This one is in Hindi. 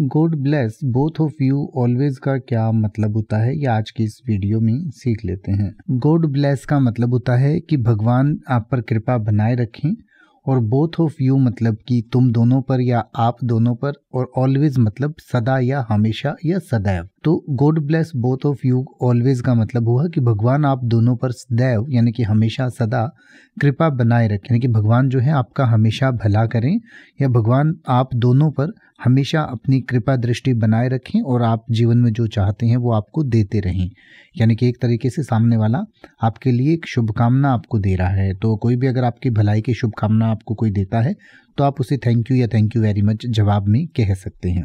God bless both of you always का क्या मतलब होता है ये आज की इस वीडियो में सीख लेते हैं गॉड ब्लेस का मतलब होता है कि भगवान आप पर कृपा बनाए रखें और बोथ ऑफ यू मतलब कि तुम दोनों पर या आप दोनों पर और ऑलवेज मतलब सदा या हमेशा या सदैव तो God bless both of you always का मतलब हुआ कि भगवान आप दोनों पर सदैव यानी कि हमेशा सदा कृपा बनाए रखें यानी कि भगवान जो है आपका हमेशा भला करें या भगवान आप दोनों पर हमेशा अपनी कृपा दृष्टि बनाए रखें और आप जीवन में जो चाहते हैं वो आपको देते रहें यानी कि एक तरीके से सामने वाला आपके लिए एक शुभकामना आपको दे रहा है तो कोई भी अगर आपकी भलाई की शुभकामना आपको कोई देता है तो आप उसे थैंक यू या थैंक यू वेरी मच जवाब में कह सकते हैं